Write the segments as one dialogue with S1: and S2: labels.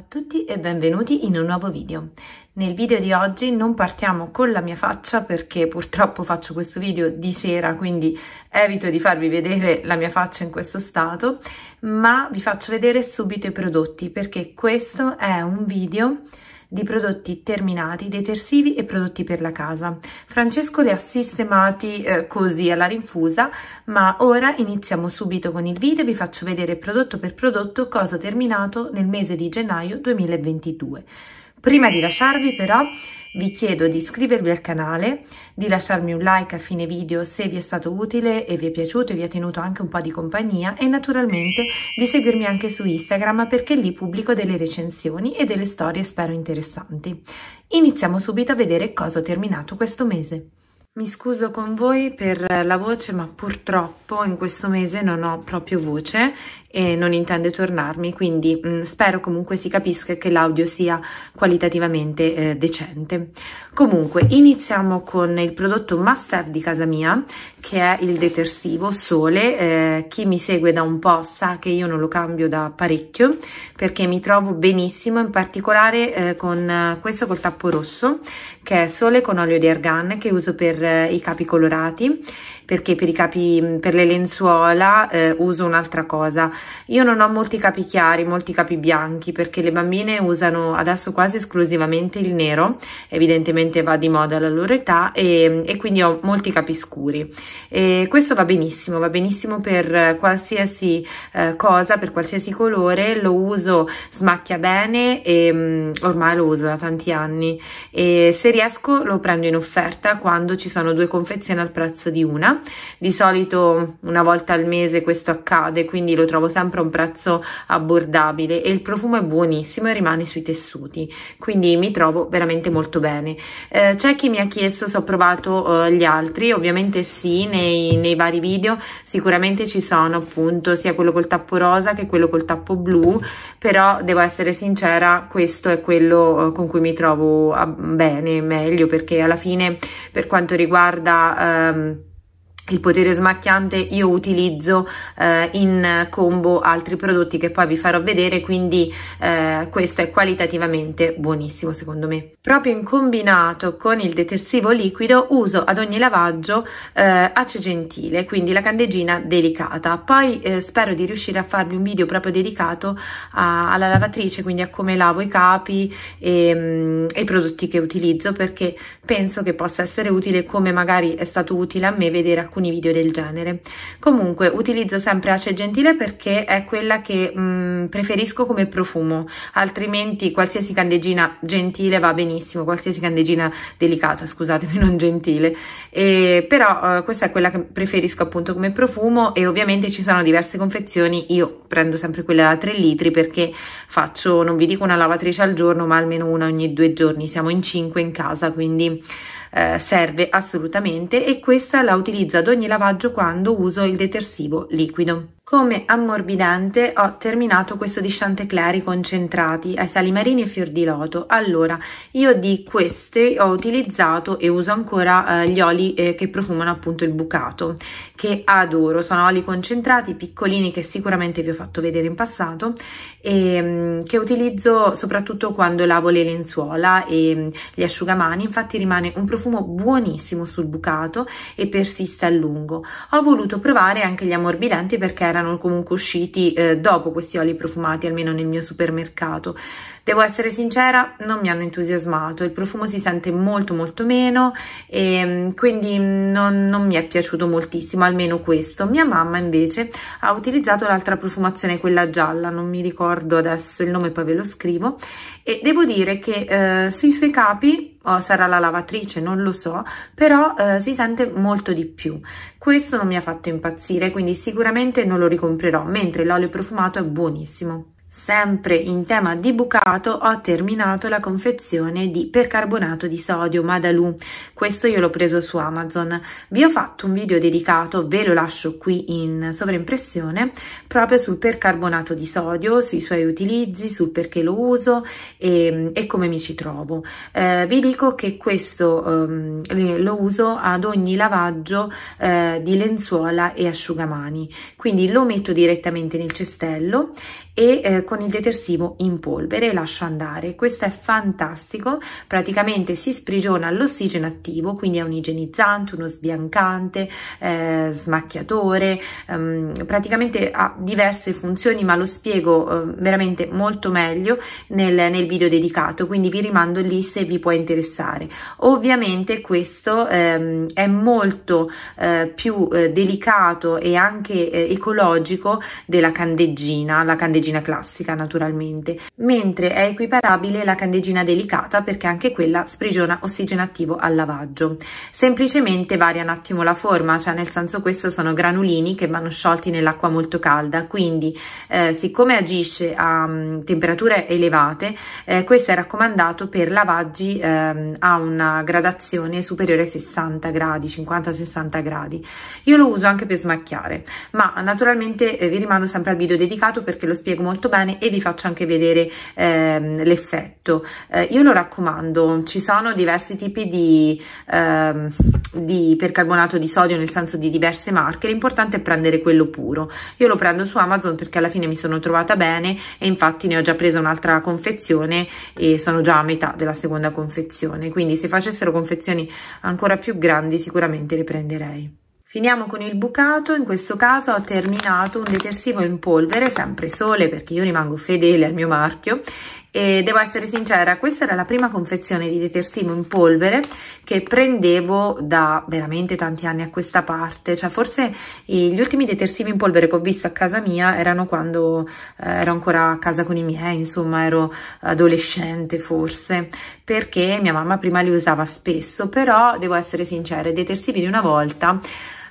S1: Ciao a tutti e benvenuti in un nuovo video. Nel video di oggi non partiamo con la mia faccia perché purtroppo faccio questo video di sera quindi evito di farvi vedere la mia faccia in questo stato ma vi faccio vedere subito i prodotti perché questo è un video di prodotti terminati, detersivi e prodotti per la casa. Francesco li ha sistemati eh, così alla rinfusa, ma ora iniziamo subito con il video e vi faccio vedere prodotto per prodotto cosa ho terminato nel mese di gennaio 2022. Prima di lasciarvi però vi chiedo di iscrivervi al canale, di lasciarmi un like a fine video se vi è stato utile e vi è piaciuto e vi ha tenuto anche un po' di compagnia e naturalmente di seguirmi anche su Instagram perché lì pubblico delle recensioni e delle storie spero interessanti. Iniziamo subito a vedere cosa ho terminato questo mese. Mi scuso con voi per la voce, ma purtroppo in questo mese non ho proprio voce e non intende tornarmi, quindi mh, mm, spero comunque si capisca che l'audio sia qualitativamente eh, decente. Comunque, iniziamo con il prodotto must have di casa mia, che è il detersivo Sole. Eh, chi mi segue da un po' sa che io non lo cambio da parecchio, perché mi trovo benissimo, in particolare eh, con questo col tappo rosso, che è Sole con olio di argan, che uso per eh, i capi colorati perché per i capi, per le lenzuola eh, uso un'altra cosa. Io non ho molti capi chiari, molti capi bianchi perché le bambine usano adesso quasi esclusivamente il nero, evidentemente va di moda alla loro età e, e quindi ho molti capi scuri. E questo va benissimo, va benissimo per qualsiasi eh, cosa, per qualsiasi colore, lo uso, smacchia bene e mh, mm, ormai lo uso da tanti anni e se riesco lo prendo in offerta quando ci sono due confezioni al prezzo di una di solito una volta al mese questo accade, quindi lo trovo sempre a un prezzo abbordabile e il profumo è buonissimo e rimane sui tessuti, quindi mi trovo veramente molto bene. Eh, c'è chi mi ha chiesto se ho provato eh, gli altri, ovviamente sì, nei, nei, vari video sicuramente ci sono appunto sia quello col tappo rosa che quello col tappo blu, però devo essere sincera, questo è quello eh, con cui mi trovo ah, bene, meglio, perché alla fine per quanto riguarda... Ehm, il potere smacchiante io utilizzo eh, in combo altri prodotti che poi vi farò vedere quindi eh, questo è qualitativamente buonissimo secondo me proprio in combinato con il detersivo liquido uso ad ogni lavaggio eh, ace gentile quindi la candeggina delicata poi eh, spero di riuscire a farvi un video proprio dedicato a, alla lavatrice quindi a come lavo i capi e, mh, mm, i prodotti che utilizzo perché penso che possa essere utile come magari è stato utile a me vedere alcuni alcuni video del genere. Comunque utilizzo sempre Ace Gentile perché è quella che mh, mm, preferisco come profumo, altrimenti qualsiasi candeggina gentile va benissimo, qualsiasi candeggina delicata, scusatemi, non gentile. E, però eh, questa è quella che preferisco appunto come profumo e ovviamente ci sono diverse confezioni, io prendo sempre quella da 3 litri perché faccio, non vi dico una lavatrice al giorno, ma almeno una ogni due giorni, siamo in 5 in casa, quindi eh, serve assolutamente e questa la utilizzo ad ogni lavaggio quando uso il detersivo liquido. Come ammorbidante ho terminato questo di Chantecleri concentrati ai salimarini e fior di loto. Allora, io di queste ho utilizzato e uso ancora eh, gli oli eh, che profumano appunto il bucato, che adoro. Sono oli concentrati, piccolini, che sicuramente vi ho fatto vedere in passato, e, ehm, che utilizzo soprattutto quando lavo le lenzuola e mm, gli asciugamani. Infatti rimane un profumo buonissimo sul bucato e persiste a lungo. Ho voluto provare anche gli ammorbidanti perché erano erano comunque usciti eh, dopo questi oli profumati, almeno nel mio supermercato. Devo essere sincera, non mi hanno entusiasmato, il profumo si sente molto molto meno e ehm, quindi non, non mi è piaciuto moltissimo, almeno questo. Mia mamma invece ha utilizzato l'altra profumazione, quella gialla, non mi ricordo adesso il nome, poi ve lo scrivo, e devo dire che eh, sui suoi capi o sarà la lavatrice, non lo so, però eh, si sente molto di più. Questo non mi ha fatto impazzire, quindi sicuramente non lo ricomprerò, mentre l'olio profumato è buonissimo. Sempre in tema di bucato ho terminato la confezione di percarbonato di sodio Madalou, questo io l'ho preso su Amazon. Vi ho fatto un video dedicato, ve lo lascio qui in sovraimpressione, proprio sul percarbonato di sodio, sui suoi utilizzi, sul perché lo uso e, e come mi ci trovo. Eh, vi dico che questo um, lo uso ad ogni lavaggio eh, di lenzuola e asciugamani, quindi lo metto direttamente nel cestello e eh, con il detersivo in polvere e lascio andare. Questo è fantastico, praticamente si sprigiona l'ossigeno attivo, quindi è un igienizzante, uno sbiancante, eh, smacchiatore, ehm, praticamente ha diverse funzioni, ma lo spiego eh, veramente molto meglio nel, nel, video dedicato, quindi vi rimando lì se vi può interessare. Ovviamente questo ehm, è molto eh, più eh, delicato e anche eh, ecologico della candeggina, la candeggina classica plastica naturalmente, mentre è equiparabile la candeggina delicata perché anche quella sprigiona ossigeno attivo al lavaggio. Semplicemente varia un attimo la forma, cioè nel senso questo sono granulini che vanno sciolti nell'acqua molto calda, quindi eh, siccome agisce a um, temperature elevate, eh, questo è raccomandato per lavaggi ehm, a una gradazione superiore ai 60 gradi, 50-60 gradi. Io lo uso anche per smacchiare, ma naturalmente eh, vi rimando sempre al video dedicato perché lo spiego molto bene bene e vi faccio anche vedere ehm, l'effetto eh, io lo raccomando ci sono diversi tipi di, ehm, di percarbonato di sodio nel senso di diverse marche l'importante è prendere quello puro io lo prendo su amazon perché alla fine mi sono trovata bene e infatti ne ho già presa un'altra confezione e sono già a metà della seconda confezione quindi se facessero confezioni ancora più grandi sicuramente le prenderei Finiamo con il bucato, in questo caso ho terminato un detersivo in polvere, sempre sole perché io rimango fedele al mio marchio e devo essere sincera, questa era la prima confezione di detersivo in polvere che prendevo da veramente tanti anni a questa parte, cioè forse gli ultimi detersivi in polvere che ho visto a casa mia erano quando eh, ero ancora a casa con i miei, insomma ero adolescente forse, perché mia mamma prima li usava spesso, però devo essere sincera, i detersivi di una volta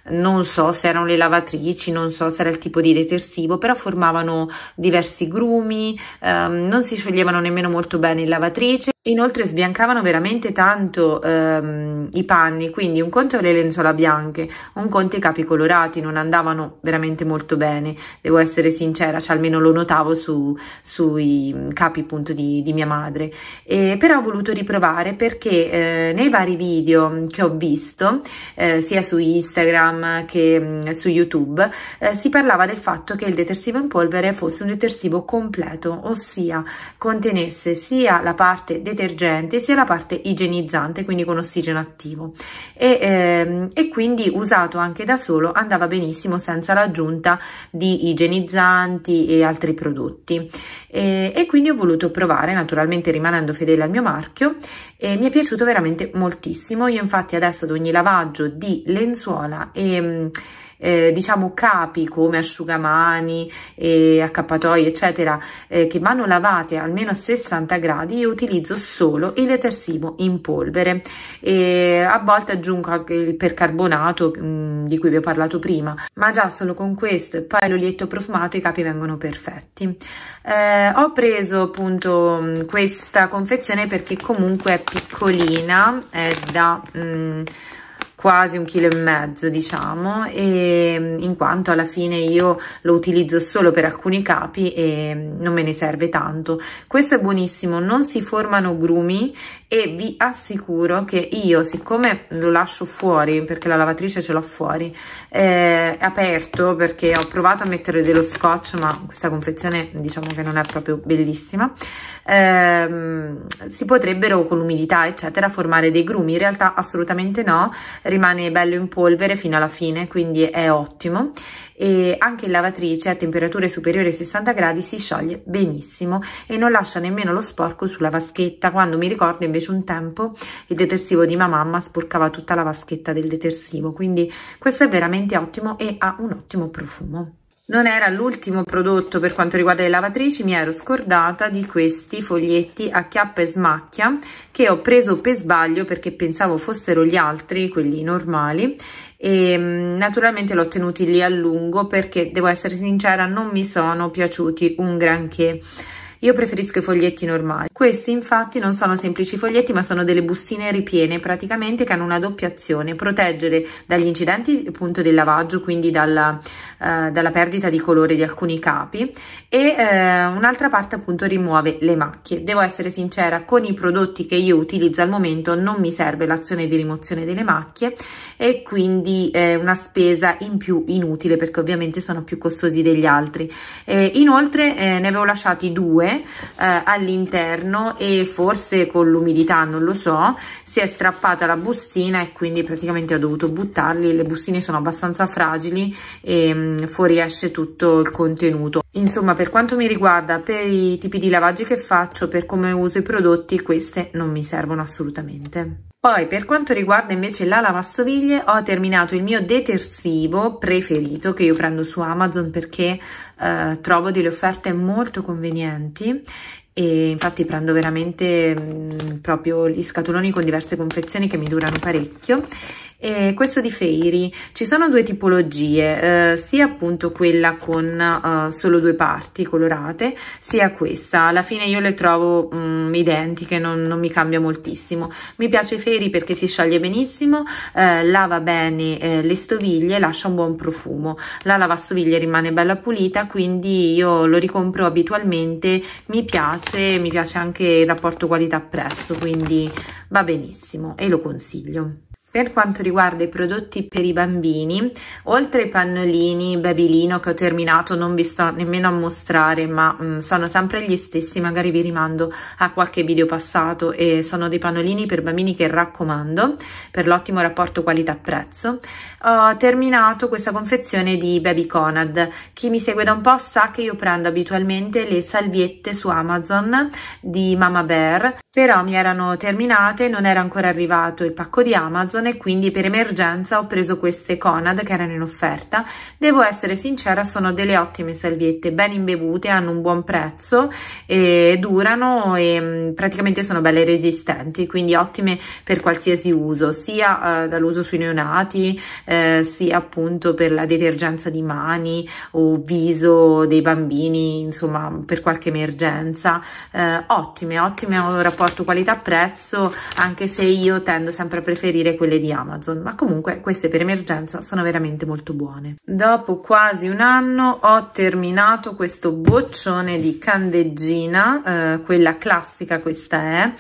S1: non so se erano le lavatrici, non so se era il tipo di detersivo, però formavano diversi grumi, ehm, non si scioglievano nemmeno molto bene in lavatrice. Inoltre sbiancavano veramente tanto ehm, i panni, quindi un conto le lenzuola bianche, un conto i capi colorati, non andavano veramente molto bene, devo essere sincera, cioè almeno lo notavo su, sui capi appunto di, di mia madre. E, però ho voluto riprovare perché eh, nei vari video che ho visto, eh, sia su Instagram che mh, mm, su YouTube, eh, si parlava del fatto che il detersivo in polvere fosse un detersivo completo, ossia contenesse sia la parte detersiva detergente sia la parte igienizzante, quindi con ossigeno attivo. E, ehm, e quindi usato anche da solo andava benissimo senza l'aggiunta di igienizzanti e altri prodotti. E, e quindi ho voluto provare, naturalmente rimanendo fedele al mio marchio, e mi è piaciuto veramente moltissimo. Io infatti adesso ad ogni lavaggio di lenzuola e eh, diciamo capi come asciugamani e accappatoi eccetera eh, che vanno lavate almeno a 60 gradi io utilizzo solo il detersivo in polvere e a volte aggiungo anche il percarbonato mh, mm, di cui vi ho parlato prima ma già solo con questo e poi l'olietto profumato i capi vengono perfetti eh, ho preso appunto mm, questa confezione perché comunque è piccolina è da mh, mm, quasi un chilo e mezzo diciamo e mm, in quanto alla fine io lo utilizzo solo per alcuni capi e mm, non me ne serve tanto questo è buonissimo non si formano grumi e vi assicuro che io siccome lo lascio fuori perché la lavatrice ce l'ho fuori eh, aperto perché ho provato a mettere dello scotch ma questa confezione diciamo che non è proprio bellissima eh, si potrebbero con l'umidità eccetera formare dei grumi in realtà assolutamente no rimane bello in polvere fino alla fine, quindi è ottimo. E anche in lavatrice a temperature superiori ai 60 gradi si scioglie benissimo e non lascia nemmeno lo sporco sulla vaschetta, quando mi ricordo invece un tempo il detersivo di mia mamma sporcava tutta la vaschetta del detersivo, quindi questo è veramente ottimo e ha un ottimo profumo non era l'ultimo prodotto per quanto riguarda le lavatrici, mi ero scordata di questi foglietti a chiappa e smacchia che ho preso per sbaglio perché pensavo fossero gli altri, quelli normali e mm, naturalmente l'ho tenuti lì a lungo perché devo essere sincera non mi sono piaciuti un granché. Io preferisco i foglietti normali. Questi infatti non sono semplici foglietti ma sono delle bustine ripiene praticamente che hanno una doppia azione, proteggere dagli incidenti appunto del lavaggio, quindi dalla, eh, dalla perdita di colore di alcuni capi e eh, un'altra parte appunto rimuove le macchie. Devo essere sincera, con i prodotti che io utilizzo al momento non mi serve l'azione di rimozione delle macchie e quindi è eh, una spesa in più inutile perché ovviamente sono più costosi degli altri. Eh, inoltre ne avevo lasciati due eh, all'interno e forse con l'umidità, non lo so, si è strappata la bustina e quindi praticamente ho dovuto buttarli, le bustine sono abbastanza fragili e mh, mm, fuoriesce tutto il contenuto. Insomma, per quanto mi riguarda, per i tipi di lavaggi che faccio, per come uso i prodotti, queste non mi servono assolutamente. Poi per quanto riguarda invece la lavastoviglie ho terminato il mio detersivo preferito che io prendo su Amazon perché eh, trovo delle offerte molto convenienti e infatti prendo veramente mh, mm, proprio gli scatoloni con diverse confezioni che mi durano parecchio e questo di Fairy, ci sono due tipologie, eh, sia appunto quella con eh, solo due parti colorate, sia questa. Alla fine io le trovo mh, mm, identiche, non, non, mi cambia moltissimo. Mi piace Fairy perché si scioglie benissimo, eh, lava bene eh, le stoviglie, lascia un buon profumo. La lavastoviglie rimane bella pulita, quindi io lo ricompro abitualmente, mi piace, mi piace anche il rapporto qualità-prezzo, quindi va benissimo e lo consiglio. Per quanto riguarda i prodotti per i bambini, oltre ai pannolini, babilino che ho terminato, non vi sto nemmeno a mostrare, ma mh, mm, sono sempre gli stessi, magari vi rimando a qualche video passato e sono dei pannolini per bambini che raccomando per l'ottimo rapporto qualità-prezzo. Ho terminato questa confezione di Baby Conad. Chi mi segue da un po' sa che io prendo abitualmente le salviette su Amazon di Mama Bear, però mi erano terminate, non era ancora arrivato il pacco di Amazon e quindi per emergenza ho preso queste Conad che erano in offerta. Devo essere sincera, sono delle ottime salviette, ben imbevute, hanno un buon prezzo e durano e mm, praticamente sono belle resistenti, quindi ottime per qualsiasi uso, sia eh, dall'uso sui neonati, eh, sia appunto per la detergenza di mani o viso dei bambini, insomma per qualche emergenza. Eh, ottime, ottime rapporto qualità-prezzo, anche se io tendo sempre a preferire quelle quelle di Amazon, ma comunque queste per emergenza sono veramente molto buone. Dopo quasi un anno ho terminato questo boccione di candeggina, eh, quella classica questa è,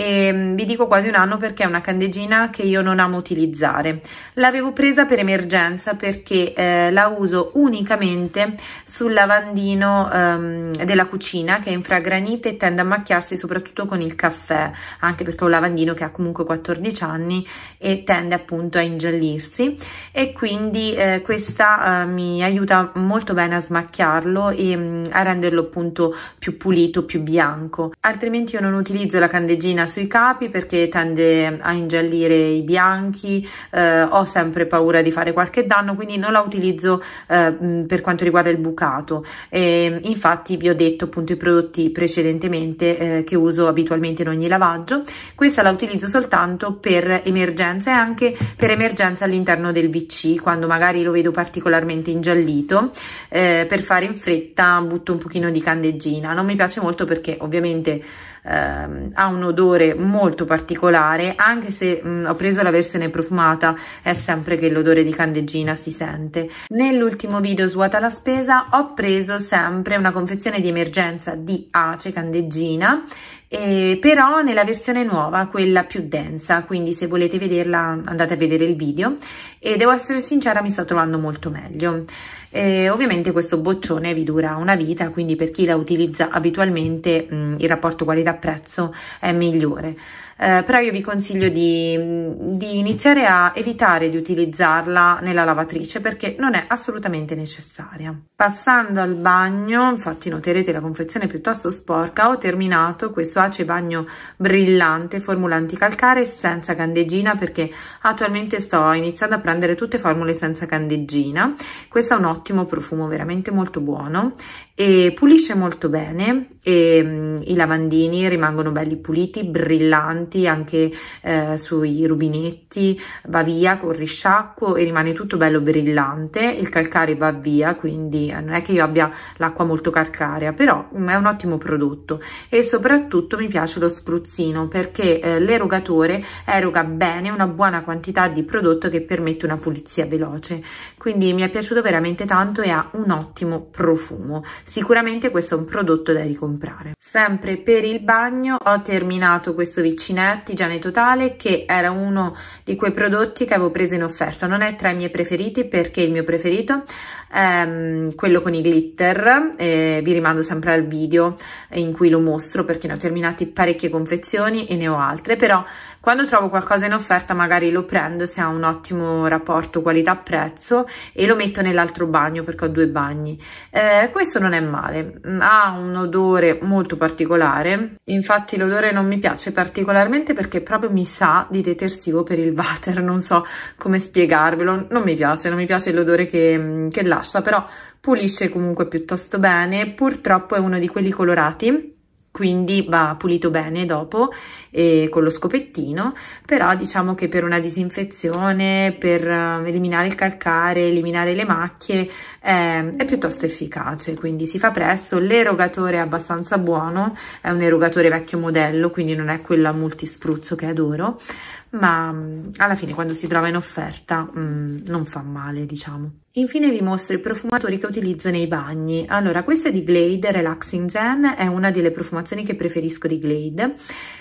S1: e ehm, vi dico quasi un anno perché è una candeggina che io non amo utilizzare. L'avevo presa per emergenza perché eh, la uso unicamente sul lavandino ehm, della cucina che è infragranita e tende a macchiarsi soprattutto con il caffè, anche perché è un lavandino che ha comunque 14 anni e tende appunto a ingiallirsi e quindi eh, questa eh, mi aiuta molto bene a smacchiarlo e mh, mm, a renderlo appunto più pulito, più bianco. Altrimenti io non utilizzo la candeggina sui capi perché tende a ingiallire i bianchi, eh, ho sempre paura di fare qualche danno, quindi non la utilizzo eh, per quanto riguarda il bucato. E, infatti vi ho detto appunto i prodotti precedentemente eh, che uso abitualmente in ogni lavaggio, questa la utilizzo soltanto per emergenza e anche per emergenza all'interno del VC, quando magari lo vedo particolarmente ingiallito, eh, per fare in fretta butto un pochino di candeggina, non mi piace molto perché ovviamente ehm, ha un odore molto particolare, anche se mh, mm, ho preso la versione profumata, è sempre che l'odore di candeggina si sente. Nell'ultimo video svuota la spesa ho preso sempre una confezione di emergenza di ace candeggina eh, però nella versione nuova quella più densa quindi se volete vederla andate a vedere il video e devo essere sincera mi sto trovando molto meglio e ovviamente questo boccione vi dura una vita, quindi per chi la utilizza abitualmente mh, il rapporto qualità-prezzo è migliore. Eh, però io vi consiglio di, di iniziare a evitare di utilizzarla nella lavatrice perché non è assolutamente necessaria. Passando al bagno, infatti noterete la confezione piuttosto sporca, ho terminato questo ace bagno brillante, formula anticalcare senza candeggina perché attualmente sto iniziando a prendere tutte formule senza candeggina. Questa è un'ottima ottimo profumo, veramente molto buono e pulisce molto bene e mh, mm, i lavandini rimangono belli puliti, brillanti anche eh, sui rubinetti, va via con risciacquo e rimane tutto bello brillante, il calcare va via, quindi eh, non è che io abbia l'acqua molto calcarea, però mh, mm, è un ottimo prodotto e soprattutto mi piace lo spruzzino perché eh, l'erogatore eroga bene una buona quantità di prodotto che permette una pulizia veloce, quindi mi è piaciuto veramente tanto e ha un ottimo profumo. Sicuramente questo è un prodotto da ricomprare. Sempre per il bagno ho terminato questo vicinetti Giane Totale che era uno di quei prodotti che avevo preso in offerta. Non è tra i miei preferiti perché il mio preferito è ehm, quello con i glitter. Eh, vi rimando sempre al video in cui lo mostro perché ne ho terminati parecchie confezioni e ne ho altre. Però quando trovo qualcosa in offerta magari lo prendo se ha un ottimo rapporto qualità-prezzo e lo metto nell'altro bagno bagno perché ho due bagni. Eh, questo non è male, mm, ha un odore molto particolare, infatti l'odore non mi piace particolarmente perché proprio mi sa di detersivo per il water, non so come spiegarvelo, non mi piace, non mi piace l'odore che, mm, che lascia, però pulisce comunque piuttosto bene, purtroppo è uno di quelli colorati quindi va pulito bene dopo e con lo scopettino però diciamo che per una disinfezione per eh, eliminare il calcare eliminare le macchie eh, è piuttosto efficace quindi si fa presto l'erogatore è abbastanza buono è un erogatore vecchio modello quindi non è quella multispruzzo che adoro ma mm, alla fine quando si trova in offerta mh, mm, non fa male diciamo Infine vi mostro i profumatori che utilizzo nei bagni. Allora, questo è di Glade Relaxing Zen, è una delle profumazioni che preferisco di Glade.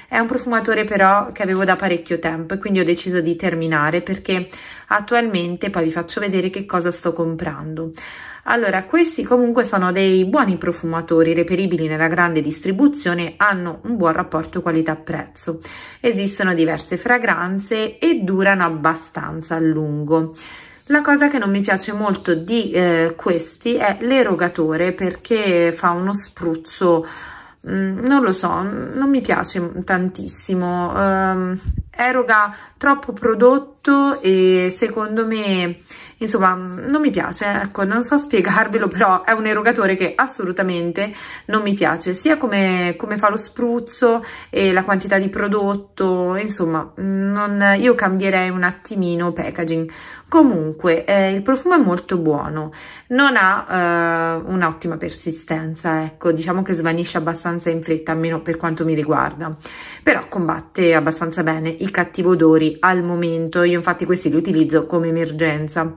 S1: È un profumatore però che avevo da parecchio tempo e quindi ho deciso di terminare perché attualmente, poi vi faccio vedere che cosa sto comprando. Allora, questi comunque sono dei buoni profumatori reperibili nella grande distribuzione, hanno un buon rapporto qualità-prezzo. Esistono diverse fragranze e durano abbastanza a lungo. La cosa che non mi piace molto di eh, questi è l'erogatore perché fa uno spruzzo mm, non lo so, non mi piace tantissimo, um, eroga troppo prodotto e secondo me insomma non mi piace, ecco, non so spiegarvelo, però è un erogatore che assolutamente non mi piace, sia come, come fa lo spruzzo e la quantità di prodotto, insomma, non, io cambierei un attimino packaging. Comunque, eh, il profumo è molto buono, non ha eh, un'ottima persistenza, ecco, diciamo che svanisce abbastanza in fretta, almeno per quanto mi riguarda però combatte abbastanza bene i cattivi odori al momento, io infatti questi li utilizzo come emergenza.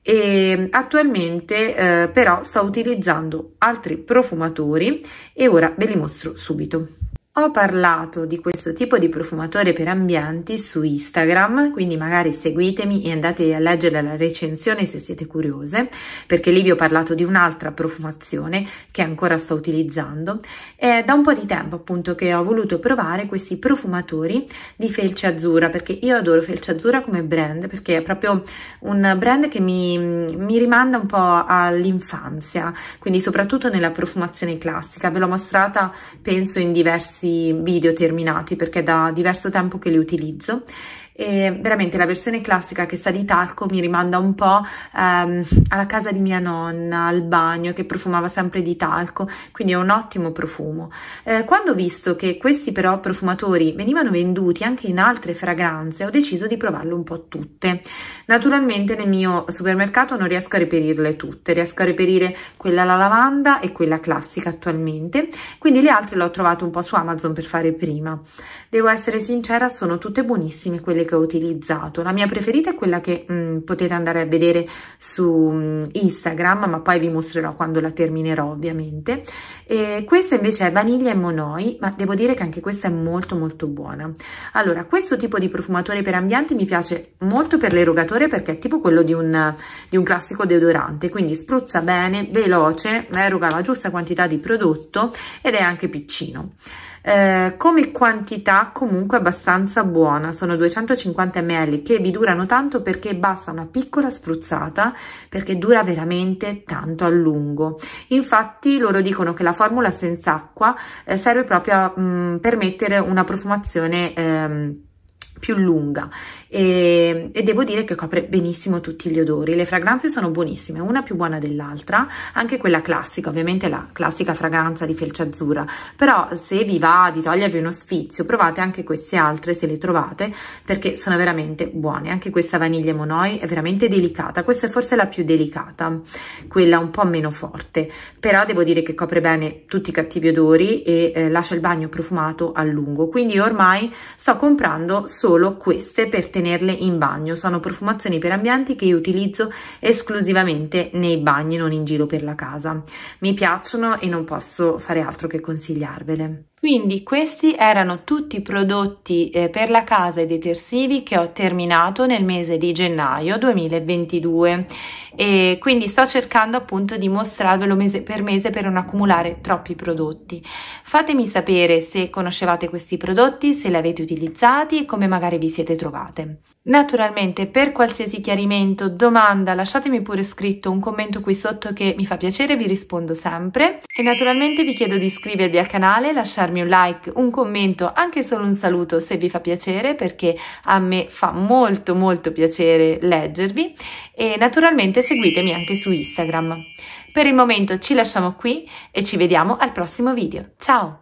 S1: E attualmente eh, però sto utilizzando altri profumatori e ora ve li mostro subito. Ho parlato di questo tipo di profumatore per ambienti su Instagram, quindi magari seguitemi e andate a leggere la recensione se siete curiose, perché lì vi ho parlato di un'altra profumazione che ancora sto utilizzando. È da un po' di tempo appunto che ho voluto provare questi profumatori di felce azzurra, perché io adoro felce azzurra come brand, perché è proprio un brand che mi, mi rimanda un po' all'infanzia, quindi soprattutto nella profumazione classica. Ve l'ho mostrata penso in diversi passi video terminati perché è da diverso tempo che li utilizzo e veramente la versione classica che sa di talco mi rimanda un po' ehm, alla casa di mia nonna, al bagno che profumava sempre di talco, quindi è un ottimo profumo. Eh, quando ho visto che questi però profumatori venivano venduti anche in altre fragranze, ho deciso di provarle un po' tutte. Naturalmente nel mio supermercato non riesco a reperirle tutte, riesco a reperire quella alla lavanda e quella classica attualmente, quindi le altre le ho trovate un po' su Amazon per fare prima. Devo essere sincera, sono tutte buonissime quelle quelle che ho utilizzato. La mia preferita è quella che mh, mm, potete andare a vedere su mh, mm, Instagram, ma poi vi mostrerò quando la terminerò ovviamente. E questa invece è vaniglia e monoi, ma devo dire che anche questa è molto molto buona. Allora, questo tipo di profumatore per ambienti mi piace molto per l'erogatore perché è tipo quello di un, di un classico deodorante, quindi spruzza bene, veloce, eroga la giusta quantità di prodotto ed è anche piccino. Eh, come quantità comunque abbastanza buona sono 250 ml che vi durano tanto perché basta una piccola spruzzata perché dura veramente tanto a lungo infatti loro dicono che la formula senza acqua eh, serve proprio a mh, mm, permettere una profumazione ehm, più lunga e, ehm, e, devo dire che copre benissimo tutti gli odori. Le fragranze sono buonissime, una più buona dell'altra, anche quella classica, ovviamente la classica fragranza di felce azzurra, però se vi va di togliervi uno sfizio provate anche queste altre se le trovate perché sono veramente buone. Anche questa vaniglia Monoi è veramente delicata, questa è forse la più delicata, quella un po' meno forte, però devo dire che copre bene tutti i cattivi odori e eh, lascia il bagno profumato a lungo, quindi ormai sto comprando solo solo queste per tenerle in bagno. Sono profumazioni per ambienti che io utilizzo esclusivamente nei bagni, non in giro per la casa. Mi piacciono e non posso fare altro che consigliarvele. Quindi questi erano tutti i prodotti eh, per la casa e detersivi che ho terminato nel mese di gennaio 2022 e quindi sto cercando appunto di mostrarvelo mese per mese per non accumulare troppi prodotti. Fatemi sapere se conoscevate questi prodotti, se li avete utilizzati e come magari vi siete trovate. Naturalmente per qualsiasi chiarimento, domanda lasciatemi pure scritto un commento qui sotto che mi fa piacere, vi rispondo sempre e naturalmente vi chiedo di iscrivervi al canale, lasciarmi lasciarmi un like, un commento, anche solo un saluto se vi fa piacere perché a me fa molto molto piacere leggervi e naturalmente seguitemi anche su Instagram. Per il momento ci lasciamo qui e ci vediamo al prossimo video. Ciao!